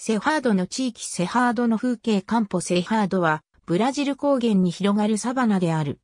セハードの地域セハードの風景カンポセハードは、ブラジル高原に広がるサバナである。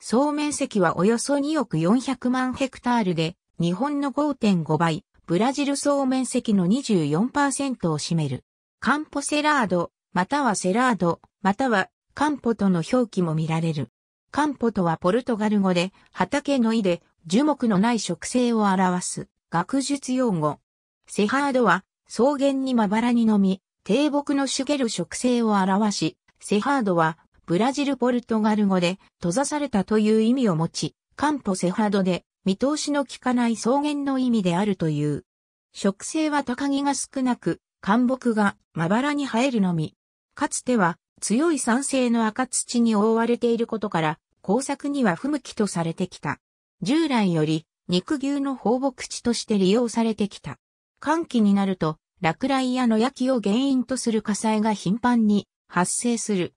総面積はおよそ2億400万ヘクタールで、日本の5.5倍、ブラジル総面積の24%を占める。カンポセラード、またはセラード、またはカンポとの表記も見られる。カンポとはポルトガル語で、畑の意で、樹木のない植生を表す、学術用語。セハードは、草原にまばらに飲み、低木の茂る植生を表し、セハードは、ブラジルポルトガル語で、閉ざされたという意味を持ち、カンポセハードで、見通しの効かない草原の意味であるという。植生は高木が少なく、干木がまばらに生えるのみ。かつては、強い酸性の赤土に覆われていることから、工作には不向きとされてきた。従来より、肉牛の放牧地として利用されてきた。寒気になると、落雷や野焼きを原因とする火災が頻繁に発生する。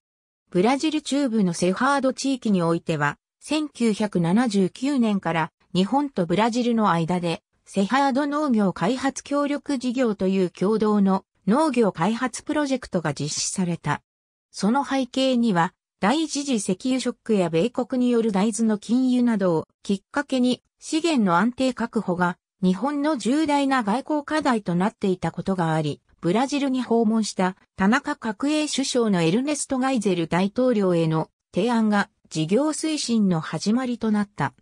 ブラジル中部のセハード地域においては、1979年から日本とブラジルの間で、セハード農業開発協力事業という共同の農業開発プロジェクトが実施された。その背景には、第一次石油ショックや米国による大豆の禁輸などをきっかけに資源の安定確保が日本の重大な外交課題となっていたことがあり、ブラジルに訪問した田中角栄首相のエルネスト・ガイゼル大統領への提案が事業推進の始まりとなった。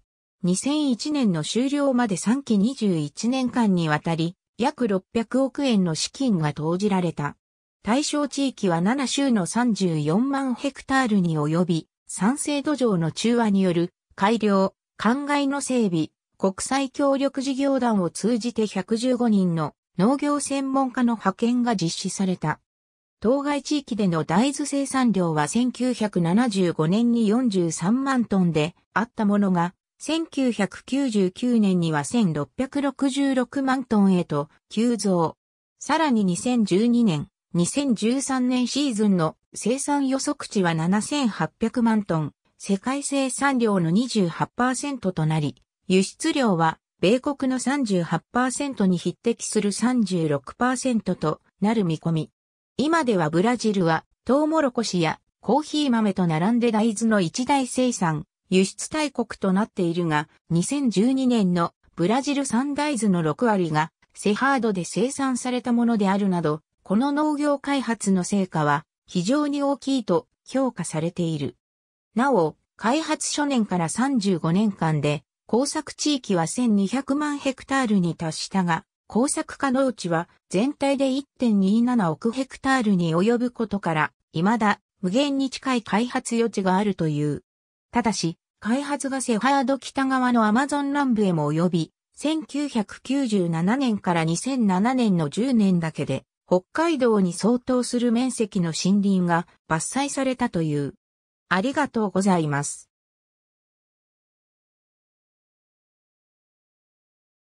2001年の終了まで3期21年間にわたり、約600億円の資金が投じられた。対象地域は7州の34万ヘクタールに及び、酸性土壌の中和による改良、灌漑の整備、国際協力事業団を通じて115人の農業専門家の派遣が実施された。当該地域での大豆生産量は1975年に43万トンであったものが、1999年には1666万トンへと急増。さらに2012年、2013年シーズンの生産予測値は7800万トン、世界生産量の28%となり、輸出量は米国の38%に匹敵する36%となる見込み。今ではブラジルはトウモロコシやコーヒー豆と並んで大豆の一大生産、輸出大国となっているが、2012年のブラジル産大豆の6割がセハードで生産されたものであるなど、この農業開発の成果は非常に大きいと評価されている。なお、開発初年から35年間で工作地域は1200万ヘクタールに達したが、工作可能地は全体で1.27億ヘクタールに及ぶことから、未だ無限に近い開発余地があるという。ただし、開発がセハード北側のアマゾン南部へも及び、1997年から2007年の10年だけで、北海道に相当する面積の森林が伐採されたという。ありがとうございます。